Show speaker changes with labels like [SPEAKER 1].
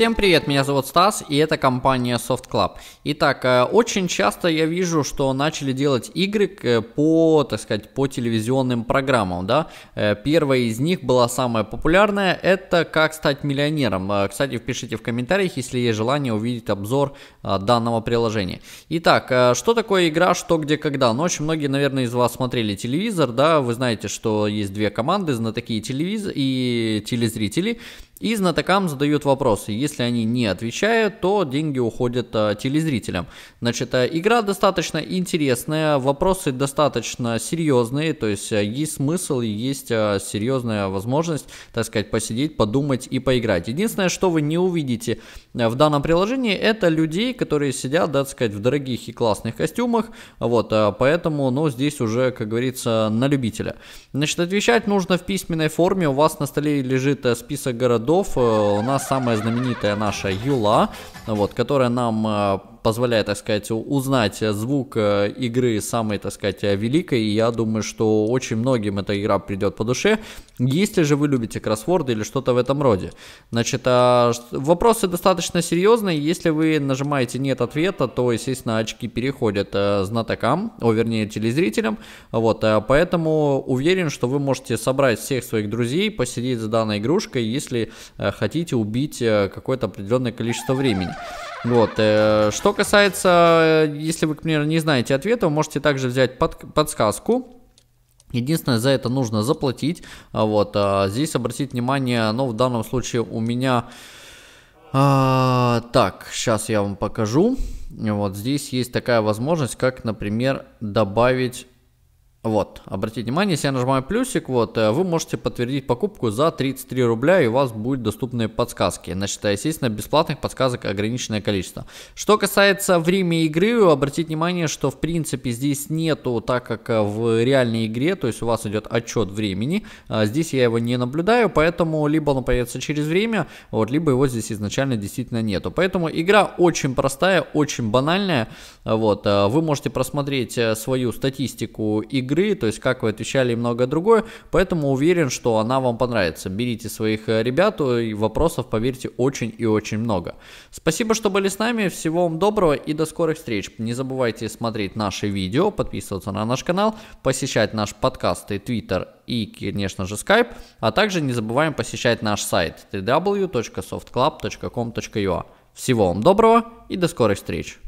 [SPEAKER 1] Всем привет, меня зовут Стас, и это компания Soft Club. Итак, э, очень часто я вижу, что начали делать игры э, по, так сказать, по телевизионным программам, да. Э, первая из них была самая популярная, это «Как стать миллионером». Кстати, впишите в комментариях, если есть желание увидеть обзор данного приложения. Итак, что такое игра, что, где, когда? Ну, очень многие, наверное, из вас смотрели телевизор, да, вы знаете, что есть две команды, знатоки и, телевиз... и телезрители, и знатокам задают вопросы. Если они не отвечают, то деньги уходят а, телезрителям. Значит, а, игра достаточно интересная, вопросы достаточно серьезные, то есть а, есть смысл и есть а, серьезная возможность, так сказать, посидеть, подумать и поиграть. Единственное, что вы не увидите а, в данном приложении, это людей, которые сидят, да, так сказать, в дорогих и классных костюмах, вот, а, поэтому, ну, здесь уже, как говорится, на любителя. Значит, отвечать нужно в письменной форме, у вас на столе лежит э, список городов, ходов э, у нас самая знаменитая наша Юла, вот, которая нам э, позволяет, так сказать, узнать э, звук э, игры самой, так сказать, э, великой. И я думаю, что очень многим эта игра придет по душе. Если же вы любите кроссворды или что-то в этом роде. Значит, а, вопросы достаточно серьезные. Если вы нажимаете «нет» ответа, то, естественно, очки переходят знатокам, о, вернее, телезрителям. Вот, поэтому уверен, что вы можете собрать всех своих друзей, посидеть за данной игрушкой, если хотите убить какое-то определенное количество времени. Вот. Э, что касается, э, если вы, к примеру, не знаете ответа, вы можете также взять под, подсказку. Единственное, за это нужно заплатить. А вот. А, здесь обратить внимание, но в данном случае у меня... А, так, сейчас я вам покажу. Вот здесь есть такая возможность, как, например, добавить вот, обратите внимание, если я нажимаю плюсик, вот, э, вы можете подтвердить покупку за 33 рубля, и у вас будут доступны подсказки. Значит, э, естественно, бесплатных подсказок ограниченное количество. Что касается времени игры, обратите внимание, что, в принципе, здесь нету, так как э, в реальной игре, то есть у вас идет отчет времени, а здесь я его не наблюдаю, поэтому либо он появится через время, вот, либо его здесь изначально действительно нету. Поэтому игра очень простая, очень банальная, вот, вы можете просмотреть свою статистику игры, игры, то есть как вы отвечали и многое другое, поэтому уверен, что она вам понравится. Берите своих э, ребят, и вопросов, поверьте, очень и очень много. Спасибо, что были с нами, всего вам доброго и до скорых встреч. Не забывайте смотреть наши видео, подписываться на наш канал, посещать наш подкаст и твиттер и, конечно же, Skype, а также не забываем посещать наш сайт www.softclub.com.ua. Всего вам доброго и до скорых встреч!